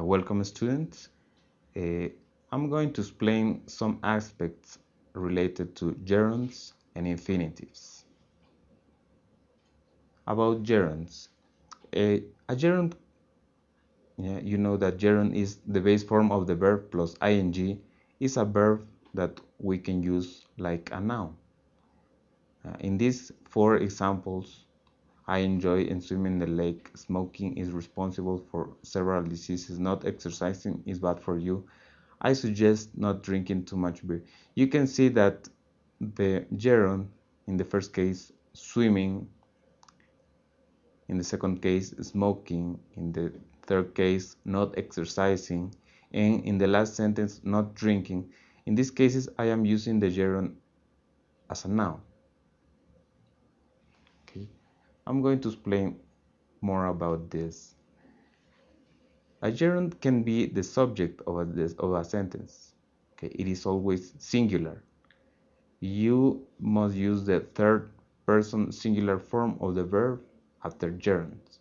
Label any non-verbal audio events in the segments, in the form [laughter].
Uh, welcome students. Uh, I'm going to explain some aspects related to gerunds and infinitives. About gerunds, a, a gerund, yeah, you know that gerund is the base form of the verb plus ing is a verb that we can use like a noun. Uh, in these four examples, I enjoy and swimming in the lake. Smoking is responsible for several diseases. Not exercising is bad for you. I suggest not drinking too much beer. You can see that the gerund in the first case, swimming, in the second case, smoking, in the third case, not exercising, and in the last sentence, not drinking. In these cases, I am using the gerund as a noun. I'm going to explain more about this. A gerund can be the subject of a, of a sentence. Okay, it is always singular. You must use the third person singular form of the verb after gerunds.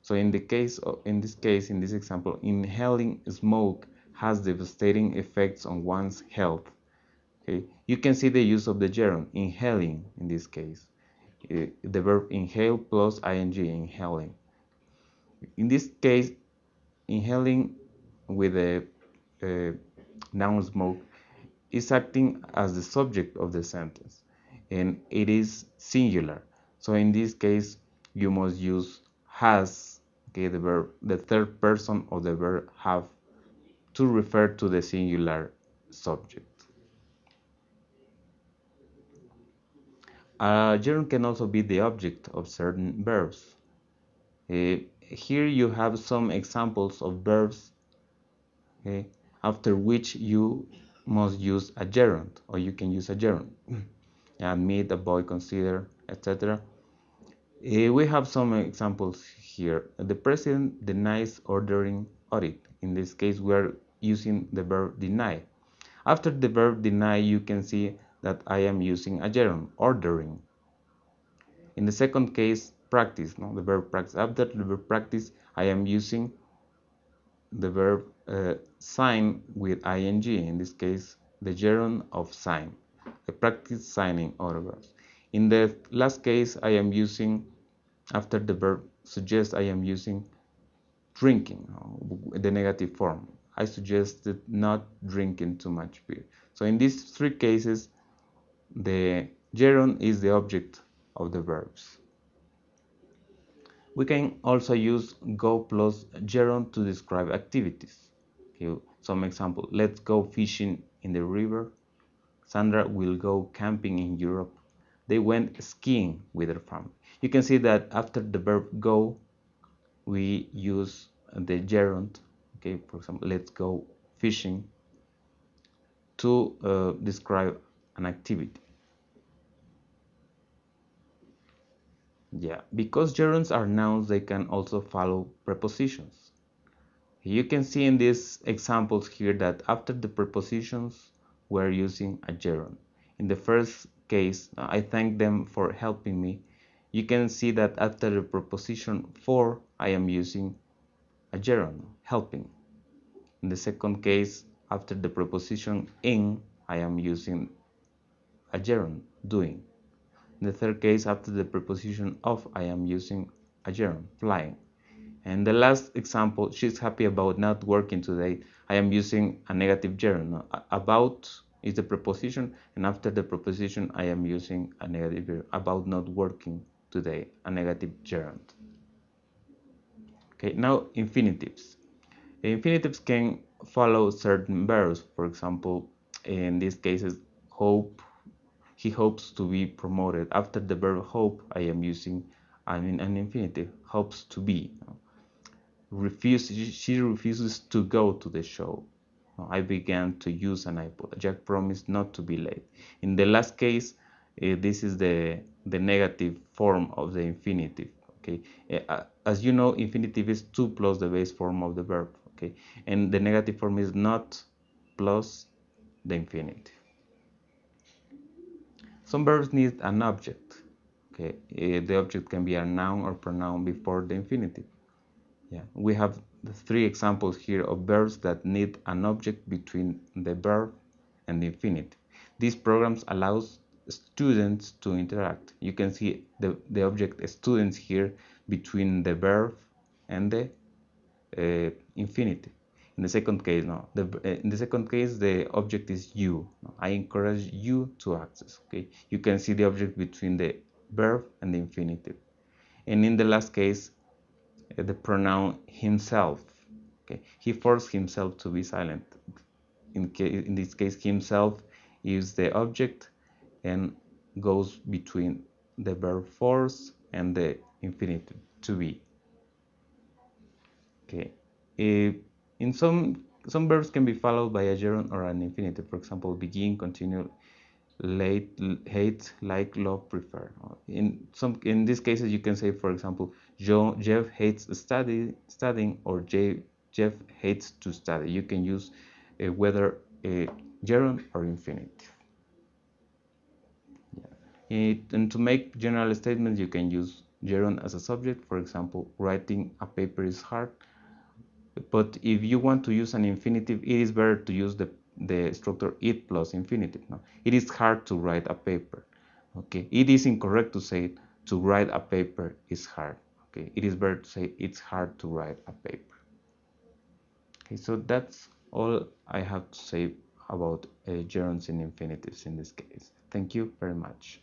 So in the case of, in this case, in this example, inhaling smoke has devastating effects on one's health. Okay, you can see the use of the gerund inhaling in this case. Uh, the verb inhale plus ing, inhaling. In this case, inhaling with the uh, noun smoke is acting as the subject of the sentence and it is singular. So in this case, you must use has, okay, the verb, the third person of the verb have to refer to the singular subject. A gerund can also be the object of certain verbs. Uh, here you have some examples of verbs eh, after which you must use a gerund or you can use a gerund. Admit, [clears throat] the avoid, consider, etc. Uh, eh, we have some examples here. The president denies ordering audit. In this case, we are using the verb deny. After the verb deny, you can see that I am using a gerund, ordering. In the second case, practice, no? the verb practice. After the verb practice, I am using the verb uh, sign with ing, in this case, the gerund of sign. I practice signing autographs. In the last case, I am using, after the verb suggest, I am using drinking, the negative form. I suggested not drinking too much beer. So in these three cases, the gerund is the object of the verbs. We can also use go plus gerund to describe activities. Okay, some example, let's go fishing in the river. Sandra will go camping in Europe. They went skiing with their family. You can see that after the verb go, we use the gerund. Okay, for example, let's go fishing to uh, describe an activity. Yeah, because gerunds are nouns, they can also follow prepositions. You can see in these examples here that after the prepositions, we're using a gerund. In the first case, I thank them for helping me. You can see that after the preposition for, I am using a gerund, helping. In the second case, after the preposition in, I am using a gerund, doing the third case, after the preposition of, I am using a gerund, flying. And the last example, she's happy about not working today. I am using a negative gerund. About is the preposition, and after the preposition, I am using a negative gerund. About not working today, a negative gerund. Okay, now infinitives. Infinitives can follow certain verbs. For example, in these cases, hope, he hopes to be promoted. After the verb hope, I am using I mean, an infinitive. Hopes to be. Refuse, she refuses to go to the show. I began to use an iPod. Jack promised not to be late. In the last case, uh, this is the the negative form of the infinitive. Okay, uh, as you know, infinitive is to plus the base form of the verb. Okay, and the negative form is not plus the infinitive. Some verbs need an object. Okay, eh, the object can be a noun or pronoun before the infinitive. Yeah, we have three examples here of verbs that need an object between the verb and the infinitive. These programs allows students to interact. You can see the, the object students here between the verb and the uh, infinitive in the second case no the, eh, in the second case the object is you i encourage you to access okay you can see the object between the verb and the infinitive and in the last case eh, the pronoun himself okay he forced himself to be silent in, in this case himself is the object and goes between the verb force and the infinitive to be okay if eh, in some some verbs can be followed by a gerund or an infinitive. For example, begin, continue, late, hate, like, love, prefer. In some in these cases, you can say, for example, Joe, Jeff hates study studying or Jay, Jeff hates to study. You can use a eh, whether a eh, gerund or infinitive. Yeah. It, eh, and to make general statements, you can use gerund as a subject. For example, writing a paper is hard but if you want to use an infinitive it is better to use the the structure it plus infinitive it is hard to write a paper okay it is incorrect to say to write a paper is hard okay it is better to say it's hard to write a paper okay so that's all i have to say about uh, gerunds and infinitives in this case thank you very much